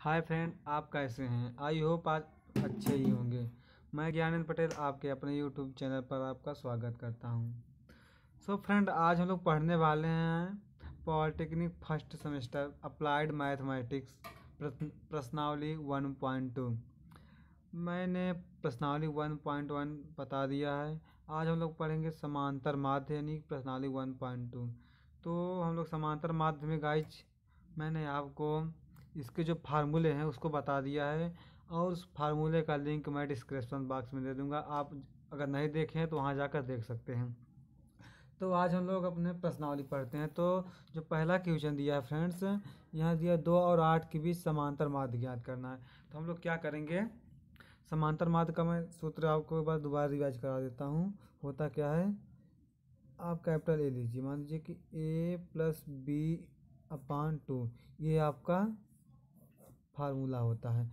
hi friend आप कैसे हैं आई होप आज अच्छे ही होंगे मैं ज्ञानेंद्र पटेल आपके अपने यूट्यूब चैनल पर आपका स्वागत करता हूं सो so फ्रेंड आज हम लोग पढ़ने वाले हैं polytechnic first semester applied mathematics प्रश्नावली वन पॉइंट टू मैंने प्रश्नावली वन पॉइंट वन बता दिया है आज हम लोग पढ़ेंगे समांतर माध्य यानी प्रश्नावली वन पॉइंट टू तो हम लोग समांतर माध्य में गाइज मैंने आपको इसके जो फार्मूले हैं उसको बता दिया है और उस फार्मूले का लिंक मैं डिस्क्रिप्शन बॉक्स में दे दूँगा आप अगर नहीं देखें तो वहाँ जाकर देख सकते हैं तो आज हम लोग अपने प्रश्नावली पढ़ते हैं तो जो पहला क्वेश्चन दिया है फ्रेंड्स यहाँ दिया दो और आठ के बीच समांतर माध्य ज्ञात करना है तो हम लोग क्या करेंगे समांतर माध्य का मैं सूत्र आपको एक बार दोबारा रिवाइज करा देता हूँ होता क्या है आप कैपिटल ए लीजिए मान लीजिए कि A plus B upon two ये आपका फार्मूला होता है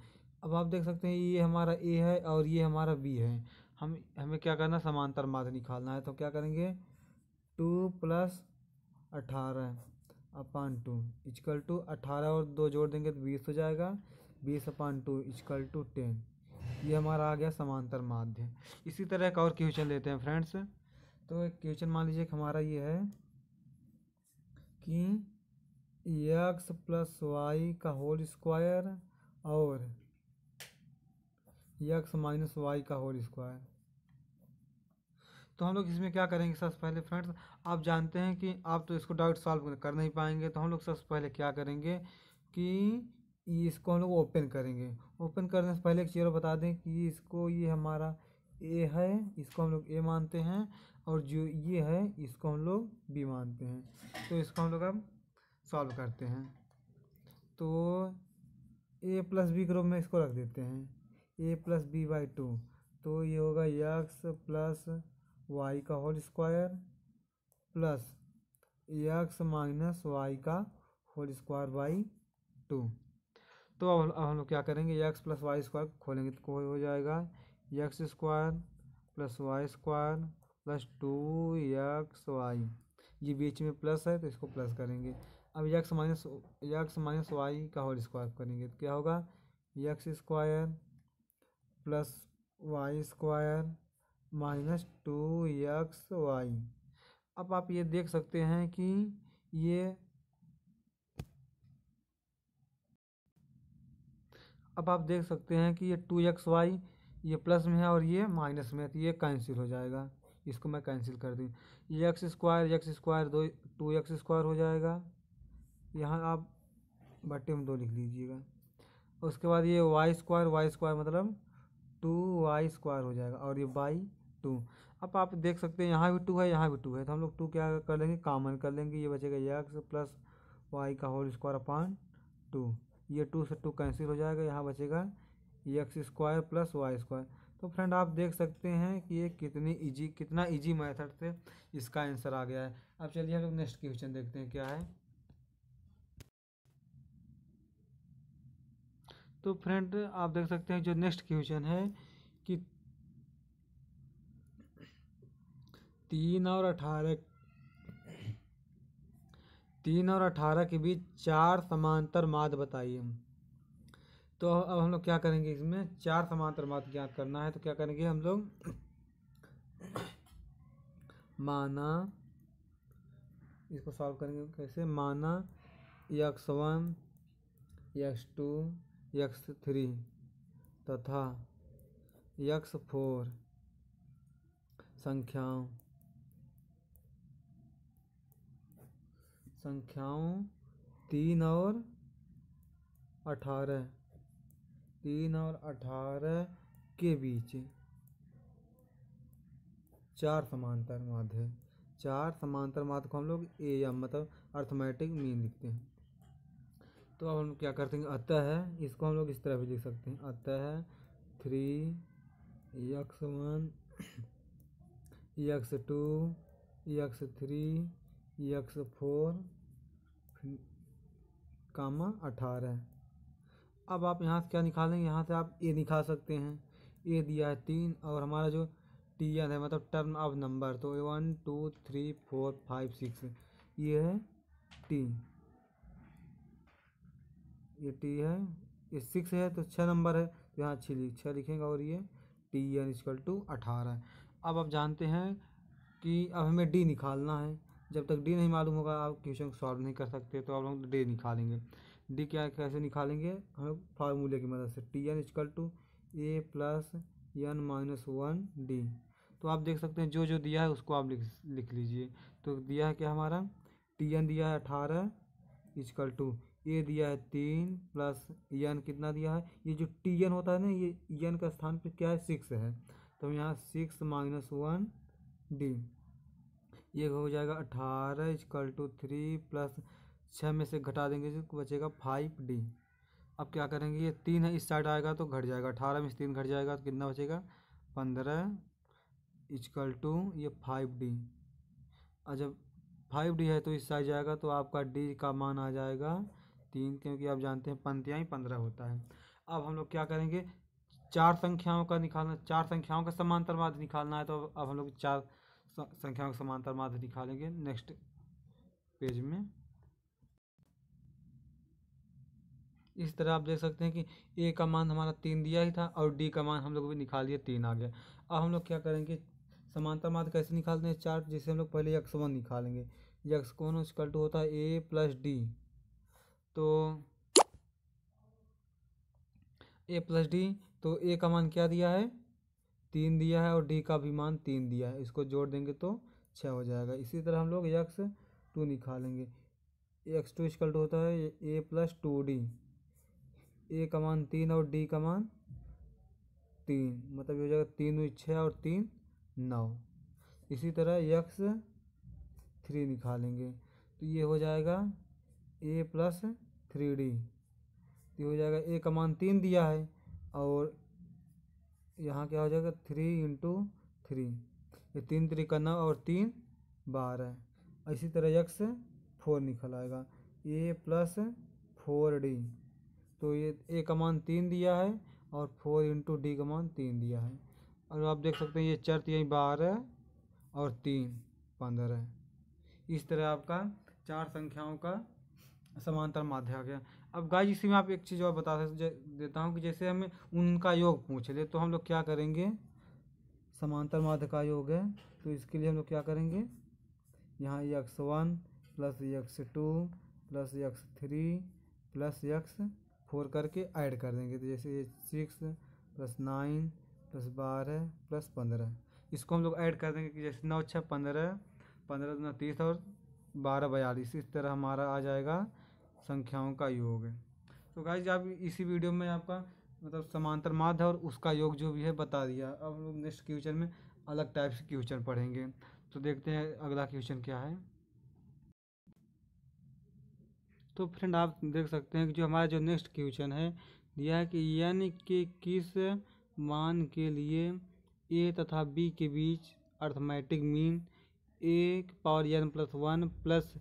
अब आप देख सकते हैं ये हमारा ए है और ये हमारा बी है हम हमें क्या करना समांतर माध्य निकालना है तो क्या करेंगे टू प्लस अठारह अपान टू इजकल टू अठारह और दो जोड़ देंगे तो बीस हो जाएगा बीस upon two equal to ten ये हमारा आ गया समांतर माध्य इसी तरह का और क्वेश्चन लेते हैं फ्रेंड्स तो एक क्वेश्चन मान लीजिए हमारा ये है कि एक्स प्लस वाई का होल स्क्वायर और एक्स माइनस वाई का होल स्क्वायर तो हम लोग इसमें क्या करेंगे सबसे पहले फ्रेंड्स आप जानते हैं कि आप तो इसको डायरेक्ट सॉल्व कर नहीं पाएंगे तो हम लोग सबसे पहले क्या करेंगे कि इसको हम लोग ओपन करेंगे ओपन करने से पहले एक चीज़ बता दें कि इसको ये हमारा ए है इसको हम लोग ए मानते हैं और जो ये है इसको हम लोग बी मानते हैं तो इसको हम लोग अब सॉल्व करते हैं तो ए प्लस बी के रूप में इसको रख देते हैं A plus B by two तो ये होगा यक्स प्लस वाई का whole square plus x minus y का होल स्क्वायर बाई टू तो अब हम लोग क्या करेंगे यक्स प्लस वाई स्क्वायर खोलेंगे तो हो जाएगा x square plus y square plus two x y ये बीच में प्लस है तो इसको प्लस करेंगे अब x minus x minus y का होल स्क्वायर करेंगे तो क्या होगा x square plus y square minus two x y अब आप ये देख सकते हैं कि ये अब आप देख सकते हैं कि ये टू एक्स वाई ये प्लस में है और ये माइनस में है तो ये कैंसिल हो जाएगा इसको मैं कैंसिल कर दूँ यक्स स्क्वायर यक्स स्क्वायर दो टू यक्स स्क्वायर हो जाएगा यहाँ आप बट्टे में दो लिख लीजिएगा उसके बाद ये वाई स्क्वायर वाई स्क्वायर मतलब टू वाई स्क्वायर हो जाएगा और ये बाई टू अब आप देख सकते हैं यहाँ भी टू है यहाँ भी टू है तो हम लोग टू क्या कर लेंगे कामन कर लेंगे ये बचेगा यक्स प्लस वाई का होल स्क्वायर अपॉन टू ये टू से टू कैंसिल हो जाएगा यहाँ बचेगा x square plus y square तो फ्रेंड आप देख सकते हैं कि ये कितनी इजी कितना इजी मेथड से इसका आंसर आ गया है अब चलिए हम लोग नेक्स्ट क्वेश्चन देखते हैं क्या है तो फ्रेंड आप देख सकते हैं जो नेक्स्ट क्वेश्चन है कि तीन और अठारह तीन और अठारह के बीच चार समांतर माद बताइए तो अब हम लोग क्या करेंगे इसमें चार समांतर मात्र ज्ञात करना है तो क्या करेंगे हम लोग माना इसको सॉल्व करेंगे कैसे माना x one x two x three तथा यक्स फोर संख्याओं संख्याओं तीन और अठारह तीन और अठारह के बीच चार समांतर माध्य है चार समांतर माध्य को हम लोग ए या मतलब अर्थमेटिक मीन लिखते हैं तो अब हम क्या करते हैं अतः है इसको हम लोग इस तरह भी लिख सकते हैं अतः है three x one x two x three x four comma अठारह अब आप यहाँ से क्या निकालेंगे यहाँ से आप ए निकाल सकते हैं ए दिया है तीन और हमारा जो टी एन है मतलब टर्न ऑफ नंबर तो A one two three four five six ये है टी ये टी है ये सिक्स है तो छः नंबर है तो यहाँ छः लिख छः लिखेंगे और ये टी एन इजकल टू अठारह अब आप जानते हैं कि अब हमें डी निकालना है जब तक डी नहीं मालूम होगा आप क्वेश्चन को सॉल्व नहीं कर सकते तो आप लोग डी निकालेंगे डी क्या कैसे निकालेंगे हम लोग फार्मूले की मदद से T n equal to A plus n minus one d तो आप देख सकते हैं जो जो दिया है उसको आप लिख लिख लीजिए तो दिया है क्या हमारा टी एन दिया है अठारह इजकल टू ए दिया है तीन प्लस एन कितना दिया है ये जो टी एन होता है ना ये एन का स्थान पर क्या है सिक्स है तो हम यहाँ सिक्स माइनस वन डी ये हो जाएगा अठारह इजकल टू थ्री प्लस छः में से घटा देंगे तो बचेगा फाइव डी अब क्या करेंगे ये तीन है इस साइड आएगा तो घट जाएगा अठारह में से तीन घट जाएगा तो कितना बचेगा पंद्रह इजकल टू ये फाइव डी और जब फाइव डी है तो इस साइड जाएगा तो आपका डी का मान आ जाएगा तीन क्योंकि आप जानते हैं पंतियाँ ही पंद्रह होता है अब हम लोग क्या करेंगे चार संख्याओं का निकालना चार संख्याओं का समांतर माध्य निकालना है तो अब हम लोग चार संख्याओं का समांतर माध्य निकालेंगे नेक्स्ट पेज में इस तरह आप देख सकते हैं कि ए का मान हमारा तीन दिया ही था और डी का मान हम लोग भी निकाल दिया तीन आ गया अब हम लोग क्या करेंगे समानता मात्र कैसे निकालते हैं चार्ट जिसे हम लोग पहले यक्स वन निकालेंगे यक्स कौन इक्वल टू होता है ए प्लस डी तो ए प्लस डी तो ए का मान क्या दिया है तीन दिया है और डी का भी मान तीन दिया है इसको जोड़ देंगे तो छः हो जाएगा इसी तरह हम लोग यक्स टू निकालेंगे एक्स टू इसकल टू होता है A plus two d A comma तीन और डी कमान तीन मतलब ये हो जाएगा तीन हुई छः और तीन नौ इसी तरह यक्स थ्री निकालेंगे तो ये हो जाएगा ए प्लस थ्री डी ये हो जाएगा ए कमान तीन दिया है और यहाँ क्या हो जाएगा थ्री इंटू थ्री ये तीन त्रिका नौ और तीन बारह इसी तरह यक्स फोर निकल आएगा ए प्लस फोर डी तो ये ए का मान तीन दिया है और फोर इंटू डी का मान तीन दिया है और आप देख सकते हैं ये चर्त यहीं बारह और तीन पंद्रह इस तरह आपका चार संख्याओं का समांतर माध्य आ गया अब गाय इसी में आप एक चीज़ और बता देता हूँ कि जैसे हमें उनका योग पूछ ले तो हम लोग क्या करेंगे समांतर माध्य का योग है तो इसके लिए हम लोग क्या करेंगे यहाँ x one plus x two plus x three plus x four करके ऐड कर देंगे तो जैसे ये सिक्स प्लस नाइन प्लस बारह प्लस पंद्रह इसको हम लोग ऐड कर देंगे कि जैसे नौ छः पंद्रह पंद्रह दो तीस और बारह बयालीस इस तरह हमारा आ जाएगा संख्याओं का योग तो गाइज आप इसी वीडियो में आपका मतलब समांतर माध्य और उसका योग जो भी है बता दिया अब लोग नेक्स्ट क्वेश्चन में अलग टाइप से क्वेश्चन पढ़ेंगे तो देखते हैं अगला क्वेश्चन क्या है तो फ्रेंड आप देख सकते हैं कि जो हमारा जो नेक्स्ट क्वेश्चन है दिया है कि यन के किस मान के लिए ए तथा बी के बीच अर्थमेटिक मीन ए के power n plus one plus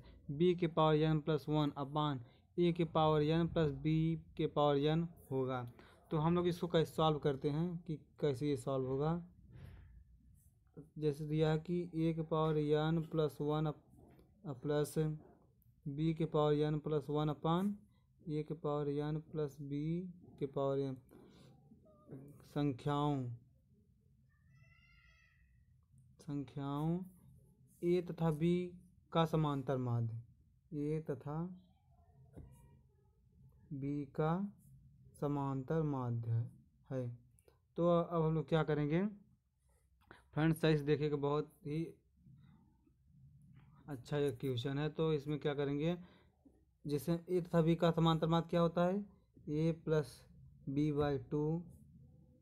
B के power n plus one upon A के पावर यन प्लस बी के पावर यन होगा तो हम लोग इसको कैसे सॉल्व करते हैं कि कैसे ये सॉल्व होगा जैसे दिया है कि ए के power n plus one plus B के power n plus one upon A के पावर एन प्लस बी के पावर एन संख्याओं संख्याओं ए तथा बी का समांतर माध्य ए तथा बी का समांतर माध्य है तो अब हम लोग क्या करेंगे फ्रेंड्स साइज देखेंगे बहुत ही अच्छा ये क्वेश्चन है तो इसमें क्या करेंगे जैसे ए तथा बी का समांतर मात क्या होता है A plus B by two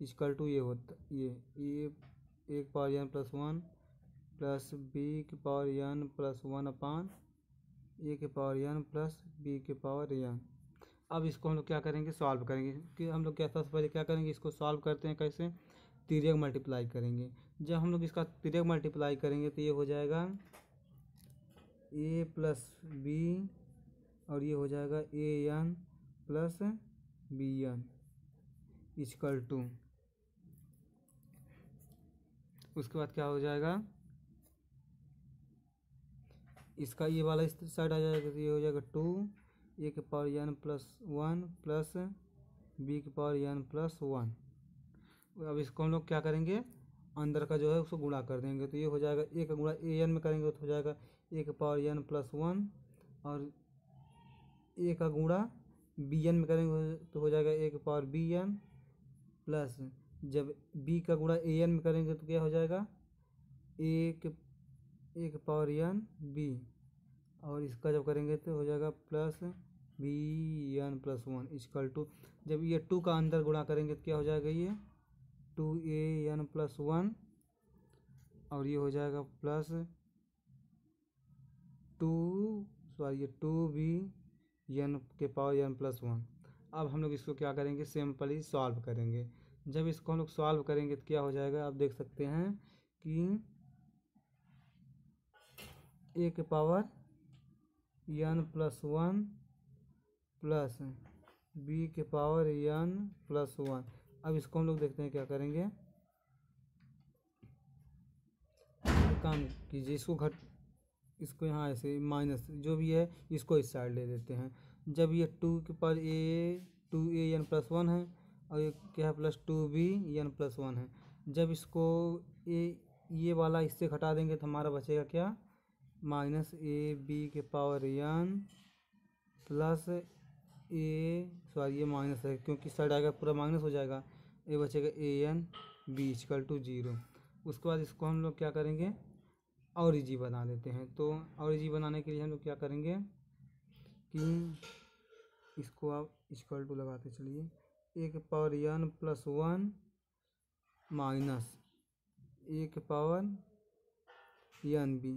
equal to ये होता ये ए एक power n plus one plus B के power n plus one upon A के पावर एन प्लस बी के पावर एन अब इसको हम लोग क्या करेंगे सॉल्व करेंगे कि हम लोग क्या सबसे पहले क्या करेंगे इसको सॉल्व करते हैं कैसे तिरक मल्टीप्लाई करेंगे जब हम लोग इसका तिरक मल्टीप्लाई करेंगे तो ये हो जाएगा ए प्लस बी और ये हो जाएगा A n plus B n equal to उसके बाद क्या हो जाएगा इसका ये वाला इस साइड आ जाएगा तो ये हो जाएगा टू ए के power n plus one plus B के पावर एन प्लस वन अब इसको हम लोग क्या करेंगे अंदर का जो है उसको गुणा कर देंगे तो ये हो जाएगा ए का गुणा ए एन में करेंगे तो हो जाएगा ए का पावर एन प्लस वन और ए का गुणा बी एन में करेंगे तो हो जाएगा ए का पावर बी एन प्लस जब बी का गुणा ए एन में करेंगे तो क्या हो जाएगा एक एक पावर एन बी और इसका जब करेंगे तो हो जाएगा plus B n plus one equal to जब ये टू का अंदर गुणा करेंगे तो क्या हो जाएगा ये two A n plus one और ये हो जाएगा प्लस टू सॉरी ये टू बी एन के पावर एन प्लस वन अब हम लोग इसको क्या करेंगे सिंपली सॉल्व करेंगे जब इसको हम लोग सॉल्व करेंगे तो क्या हो जाएगा आप देख सकते हैं कि ए के power n plus one plus B के पावर एन प्लस वन अब इसको हम लोग देखते हैं क्या करेंगे काम कीजिए इसको घट इसको यहाँ ऐसे माइनस जो भी है इसको इस साइड ले लेते हैं जब ये टू के पास A two A n plus one है और ये क्या है plus two B n plus one है जब इसको ए ये वाला इससे घटा देंगे तो हमारा बचेगा क्या माइनस ए बी के power n plus A sorry ये माइनस है क्योंकि साइड आएगा पूरा माइनस हो जाएगा ये बचेगा A n B equal to zero उसके बाद इसको हम लोग क्या करेंगे औरिजी बना देते हैं तो औरिजी बनाने के लिए हम लोग क्या करेंगे कि इसको आप इसकल टू लगाते चलिए एक power n plus one minus एक power n B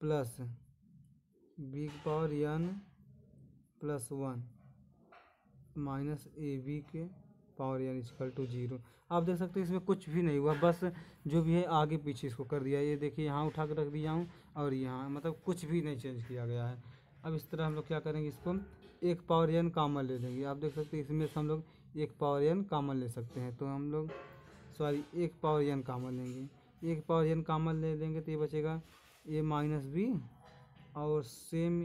plus B power n plus one minus A B के पावर यानी इक्वल टू जीरो आप देख सकते हैं इसमें कुछ भी नहीं हुआ बस जो भी है आगे पीछे इसको कर दिया ये देखिए यहाँ उठा के रख दिया हूँ और यहाँ मतलब कुछ भी नहीं चेंज किया गया है अब इस तरह हम लोग क्या करेंगे इसको एक पावर यन कामन ले लेंगे आप देख सकते हैं इसमें से हम लोग एक पावर यन कामन ले सकते हैं तो हम लोग सॉरी एक पावर यन कामन लेंगे एक पावर यन कामन ले लेंगे तो ये बचेगा ए माइनस बी और सेम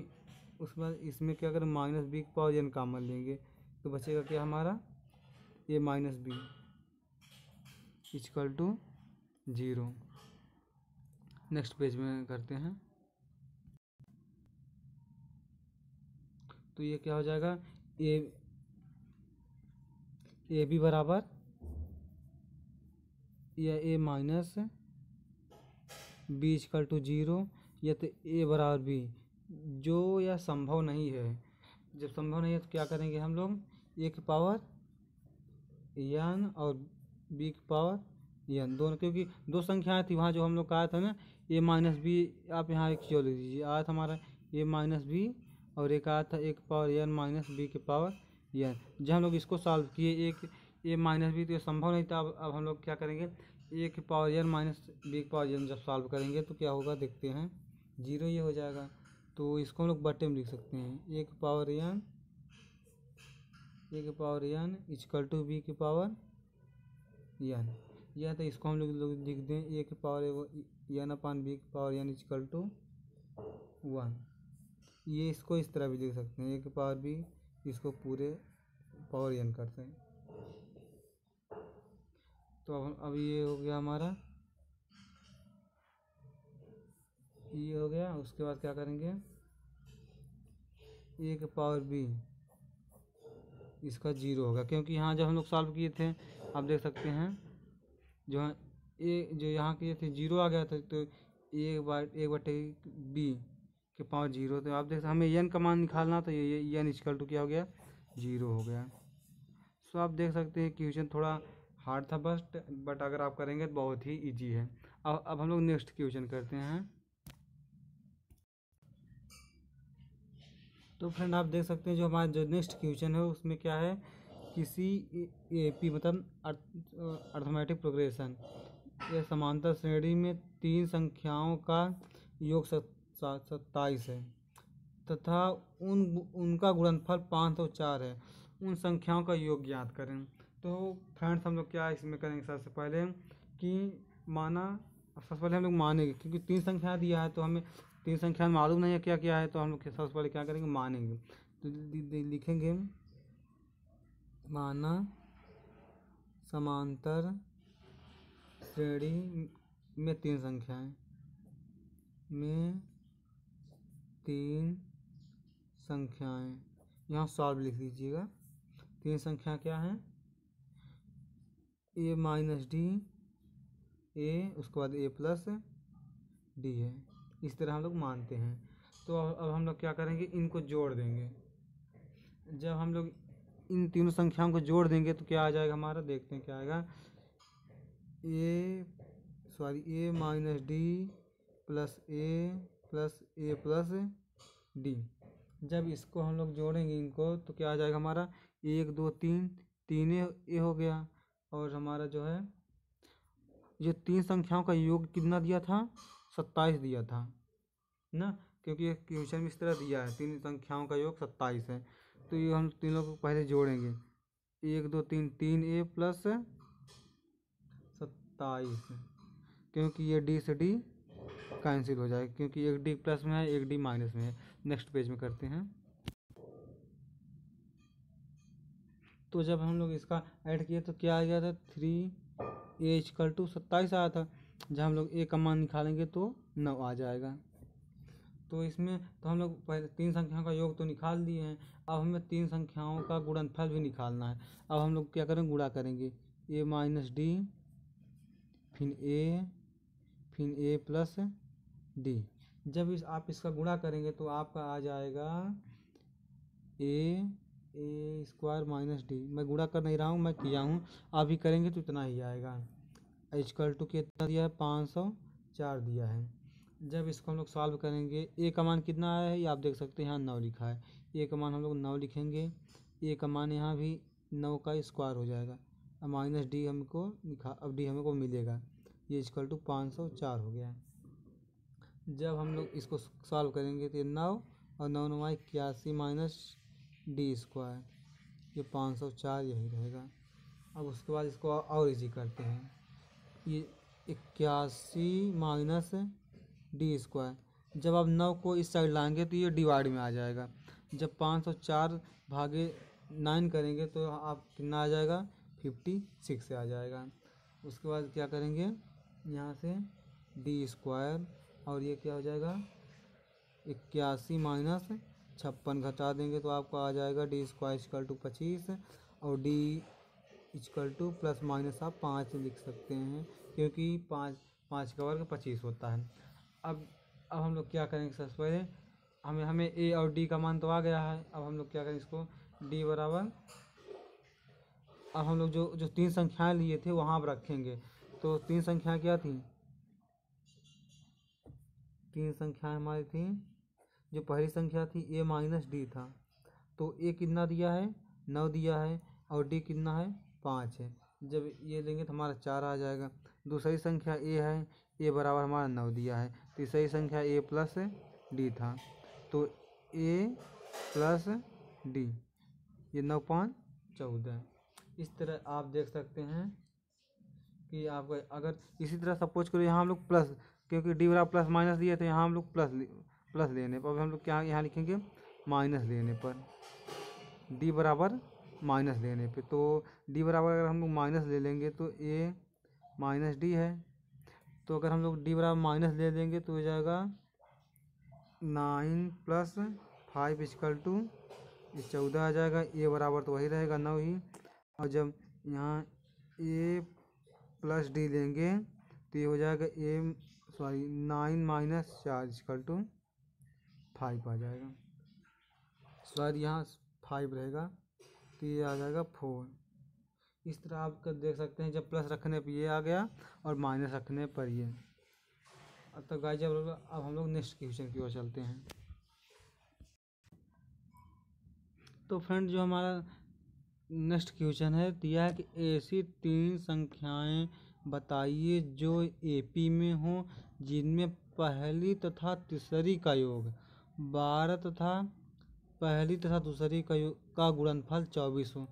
उसके बाद इसमें क्या करें minus B power n common लेंगे तो बचेगा क्या हमारा A minus B equal to zero next page में करते हैं तो ये क्या हो जाएगा ए ए बी बराबर या A minus B equal to zero या तो ए बराबर बी जो यह संभव नहीं है जब संभव नहीं है तो क्या करेंगे हम लोग ए की पावर एन और बी की पावर एन दोनों क्योंकि दो संख्याएं थी वहाँ जो हम लोग का आया था ना ए माइनस बी आप यहाँ एक चीज़ लिख दीजिए आया था हमारा ए माइनस बी और एक आया था एक पावर एन माइनस बी के पावर एन जब हम लोग इसको सॉल्व किए एक ए माइनस बी तो ये संभव नहीं था अब अब हम लोग क्या करेंगे ए की पावर एन माइनस बी की पावर एन जब सॉल्व करेंगे तो क्या होगा देखते हैं जीरो ये हो जाएगा तो इसको हम लोग बटे में लिख सकते हैं एक पावर एन ए के power n equal to B के पावर एन या तो इसको हम लोग लोग लिख दें ए के पावर एन अपान बी के power n equal to one ये इसको इस तरह भी लिख सकते हैं ए के पावर बी इसको पूरे पावर एन करते हैं तो अब अब ये हो गया हमारा ये हो गया उसके बाद क्या करेंगे ए के पावर बी इसका जीरो होगा क्योंकि यहाँ जब हम लोग सॉल्व किए थे आप देख सकते हैं जो ए जो यहाँ किए थे जीरो आ गया था तो एक बार एक बटे बी के पावर जीरो तो आप देख हमें यन का मान निकालना तो ये एन इजकल टू क्या हो गया जीरो हो गया सो आप देख सकते हैं क्वेश्चन थोड़ा हार्ड था बस बट अगर आप करेंगे तो बहुत ही ईजी है अब अब हम लोग नेक्स्ट क्वेश्चन करते हैं तो फ्रेंड आप देख सकते हैं जो हमारा जो नेक्स्ट क्वेश्चन है उसमें क्या है किसी ए पी मतलब अर्थमेटिक प्रोग्रेशन यह समानता श्रेणी में तीन संख्याओं का योग सत्ताईस है तथा उन उनका गुणनफल पाँच सौ चार है उन संख्याओं का योग ज्ञात करें तो फ्रेंड्स हम लोग क्या इसमें करेंगे सबसे पहले कि माना सबसे पहले हम लोग मानेंगे क्योंकि तीन संख्या दिया है तो हमें तीन संख्या मालूम नहीं है क्या क्या है तो हम लोग सबसे पहले क्या करेंगे मानेंगे तो लिखेंगे माना समांतर श्रेणी में तीन संख्याएं में तीन संख्याएं यहाँ सॉल्व लिख लीजिएगा तीन संख्या क्या है ए माइनस डी ए उसके बाद ए प्लस डी है इस तरह हम लोग मानते हैं तो अब हम लोग क्या करेंगे इनको जोड़ देंगे जब हम लोग इन तीनों संख्याओं को जोड़ देंगे तो क्या आ जाएगा हमारा देखते हैं क्या आएगा A sorry A minus d plus A plus A plus d जब इसको हम लोग जोड़ेंगे इनको तो क्या आ जाएगा हमारा एक दो तीन तीन ए हो गया और हमारा जो है ये तीन संख्याओं का योग कितना दिया था सत्ताईस दिया था ना क्योंकि ये क्वेश्चन में इस तरह दिया है तीन संख्याओं का योग सत्ताईस है तो ये हम तीनों को पहले जोड़ेंगे एक दो तीन तीन ए प्लस सत्ताईस क्योंकि ये डी से डी कैंसिल हो जाएगा क्योंकि एक डी प्लस में है एक डी माइनस में है नेक्स्ट पेज में करते हैं तो जब हम लोग इसका ऐड किए तो क्या आ गया था थ्री एच कल टू सत्ताईस आया था जहाँ हम लोग ए का मान निकालेंगे तो नौ आ जाएगा तो इसमें तो हम लोग पहले तीन संख्याओं का योग तो निकाल दिए हैं अब हमें तीन संख्याओं का गुणनफल भी निकालना है अब हम लोग क्या करें गुणा करेंगे ए माइनस डी फिर ए फिर ए प्लस डी जब इस आप इसका गुणा करेंगे तो आपका आ जाएगा A A square minus d मैं गुणा कर नहीं रहा हूँ मैं किया हूँ अभी करेंगे तो इतना ही आएगा इजकल टू कितना दिया है पाँच सौ चार दिया है जब इसको हम लोग सॉल्व करेंगे ए का मान कितना आया है ये आप देख सकते हैं यहाँ नौ लिखा है ए का मान हम लोग नौ लिखेंगे ए का मान यहाँ भी नौ का स्क्वायर हो जाएगा अब माइनस डी हमको लिखा अब डी हमको मिलेगा ये इजकल टू पाँच सौ चार हो गया जब हम लोग इसको सॉल्व करेंगे तो ये नौ और नौ नौ इक्यासी माइनस डी स्क्वायर ये पाँच सौ चार यही रहेगा अब उसके बाद इसको और इजी करते हैं ये इक्यासी माइनस डी स्क्वायर जब आप नौ को इस साइड लाएंगे तो ये डिवाइड में आ जाएगा जब पाँच सौ चार भागे नाइन करेंगे तो आप कितना आ जाएगा फिफ्टी सिक्स आ जाएगा उसके बाद क्या करेंगे यहाँ से डी स्क्वायर और ये क्या हो जाएगा इक्यासी माइनस छप्पन घटा देंगे तो आपको आ जाएगा डी स्क्वायर इक्वल टू पच्चीस और d equal to plus minus आप पाँच लिख सकते हैं क्योंकि पाँच पाँच का वर्ग पच्चीस होता है अब अब हम लोग क्या करेंगे सबसे पहले हमें हमें ए और डी का मान तो आ गया है अब हम लोग क्या करें इसको डी बराबर अब हम लोग जो जो तीन संख्याएं लिए थे वहाँ पर रखेंगे तो तीन संख्या क्या थी तीन संख्याएं हमारी थी जो पहली संख्या थी ए माइनस डी था तो ए कितना दिया है नौ दिया है और डी कितना है पाँच है जब ये लेंगे तो हमारा चार आ जाएगा दूसरी संख्या ए है ए बराबर हमारा नौ दिया है तीसरी संख्या ए प्लस डी था तो ए प्लस डी ये नौ पाँच चौदह इस तरह आप देख सकते हैं कि आप अगर इसी तरह सपोज करो यहाँ हम लोग प्लस क्योंकि डी बराबर प्लस माइनस दिए तो यहाँ हम लोग प्लस प्लस लेने पर अब हम लोग क्या यहाँ लिखेंगे माइनस लेने पर डी बराबर माइनस लेने पे तो डी बराबर अगर हम लोग माइनस ले लेंगे तो ए माइनस डी है तो अगर हम लोग डी बराबर माइनस ले लेंगे तो हो जाएगा nine plus five equal to चौदह आ जाएगा ए बराबर तो वही रहेगा नौ ही और जब यहाँ ए प्लस डी लेंगे तो ये हो जाएगा ए सॉरी नाइन माइनस चार इजकल टू फाइव आ जाएगा सॉरी यहाँ फाइव रहेगा तो ये आ जाएगा फोर इस तरह आप कर देख सकते हैं जब प्लस रखने पर ये आ गया और माइनस रखने पर ये अब तो गाय जब अब हम लोग नेक्स्ट क्वेश्चन की ओर चलते हैं तो फ्रेंड जो हमारा नेक्स्ट क्वेश्चन है दिया है कि ऐसी तीन संख्याएं बताइए जो एपी में हों जिनमें पहली तथा तीसरी का योग बारह तथा पहली तथा दूसरी का योग का गुणनफल चौबीस हो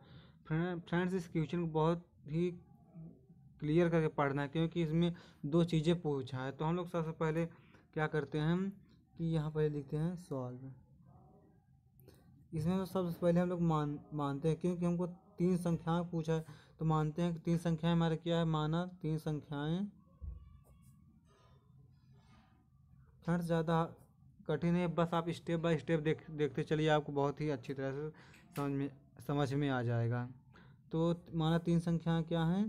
फ्रेंड्स इस क्वेश्चन को बहुत ही क्लियर करके पढ़ना है क्योंकि इसमें दो चीज़ें पूछा है तो हम लोग सबसे पहले क्या करते हैं कि यहाँ पहले लिखते हैं सॉल्व इसमें तो सबसे पहले हम लोग मान मानते हैं क्योंकि हमको तीन संख्याएं पूछा है तो मानते हैं कि तीन संख्याएं हमारा क्या है माना तीन संख्याएं फ्रेंड्स ज़्यादा कठिन है बस आप स्टेप बाय स्टेप देख देखते चलिए आपको बहुत ही अच्छी तरह से समझ में समझ में आ जाएगा तो माना तीन संख्याएं क्या हैं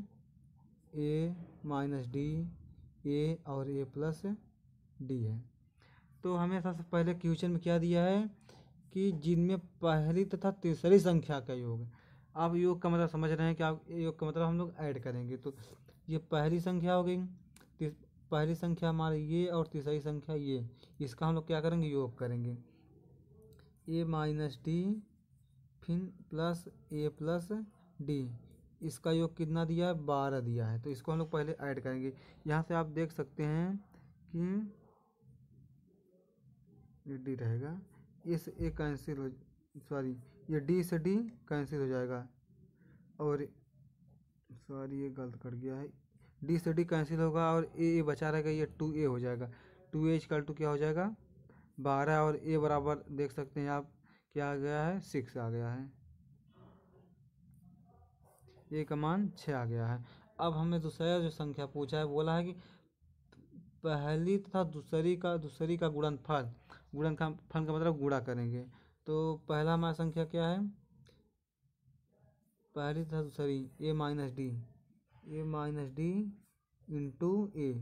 ए माइनस डी ए और ए प्लस डी है तो हमें सबसे पहले क्वेश्चन में क्या दिया है कि जिनमें पहली तथा तीसरी संख्या का योग आप योग का मतलब समझ रहे हैं कि आप योग का मतलब हम लोग ऐड करेंगे तो ये पहली संख्या हो गई पहली संख्या हमारी ये और तीसरी संख्या ये इसका हम लोग क्या करेंगे योग करेंगे ए माइनस डी फिन प्लस ए प्लस डी इसका योग कितना दिया है बारह दिया है तो इसको हम लोग पहले ऐड करेंगे यहाँ से आप देख सकते हैं कि ये डी रहेगा इस ए कैंसिल हो सॉरी ये डी से डी कैंसिल हो जाएगा और सॉरी ये गलत कर गया है डी से डी कैंसिल होगा और ए ए बचा रहेगा ये टू ए हो जाएगा टू एज कल टू क्या हो जाएगा बारह और ए बराबर देख सकते हैं आप क्या आ गया है सिक्स आ गया है ये का मान छः आ गया है अब हमें दूसरा जो संख्या पूछा है बोला है कि पहली तथा दूसरी का दूसरी का फल गुणन का फल का मतलब गुणा करेंगे तो पहला हमारा संख्या क्या है पहली तथा दूसरी A minus d A minus d into A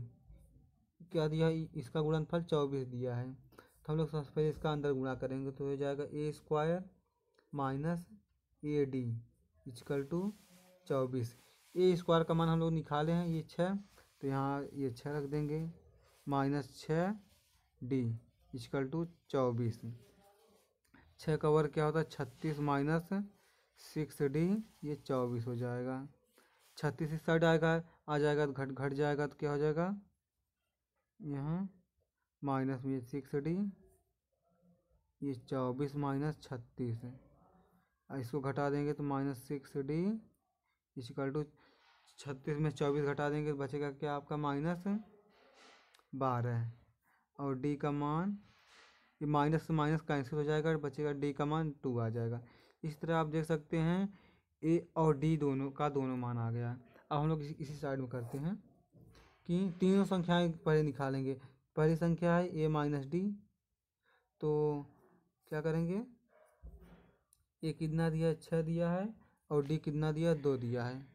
क्या दिया इसका गुणनफल चौबीस दिया है हम लोग सबसे पहले इसका अंदर गुणा करेंगे तो हो जाएगा A square minus A d equal to चौबीस ए स्क्वायर का मान हम लोग निकाले हैं ये छः तो यहाँ ये छः रख देंगे माइनस छः डी इजकल टू चौबीस छः का वर्ग क्या होता है छत्तीस माइनस सिक्स डी ये चौबीस हो जाएगा छत्तीस इस साइड आएगा आ जाएगा तो घट घट जाएगा तो क्या हो जाएगा यहाँ माइनस में सिक्स डी ये चौबीस माइनस छत्तीस है इसको घटा देंगे तो minus six d equal to छत्तीस में चौबीस घटा देंगे तो बचेगा क्या आपका माइनस बारह और डी का मान ये माइनस से माइनस कैंसिल हो जाएगा और बचेगा डी का मान टू आ जाएगा इस तरह आप देख सकते हैं ए और डी दोनों का दोनों मान आ गया अब हम लोग इसी साइड में करते हैं कि तीनों संख्याएं पहले निकालेंगे पहली संख्या है ए माइनस डी तो क्या करेंगे ए कितना दिया है छः दिया है और डी कितना दिया है दो दिया है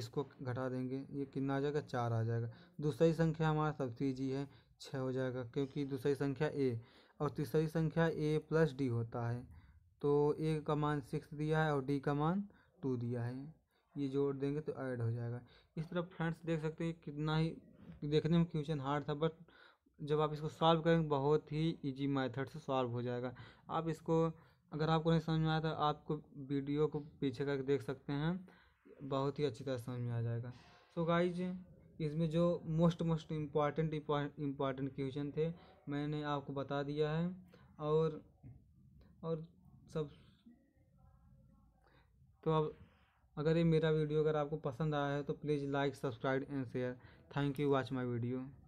इसको घटा देंगे ये कितना आ जाएगा चार आ जाएगा दूसरी संख्या हमारा सबसे जी है छः हो जाएगा क्योंकि दूसरी संख्या ए और तीसरी संख्या ए प्लस डी होता है तो ए का मान सिक्स दिया है और डी का मान टू दिया है ये जोड़ देंगे तो ऐड हो जाएगा इस तरह फ्रेंड्स देख सकते हैं कितना ही देखने में क्वेश्चन हार्ड था बट जब आप इसको सॉल्व करेंगे बहुत ही ईजी मैथड से सॉल्व हो जाएगा आप इसको अगर आपको नहीं समझ में आया तो आपको वीडियो को पीछे करके देख सकते हैं बहुत ही अच्छी तरह समझ में आ जाएगा सो so गाइज इसमें जो most most important important question थे मैंने आपको बता दिया है और और सब तो अब अगर ये मेरा वीडियो अगर आपको पसंद आया है तो please like subscribe and share thank you watch my video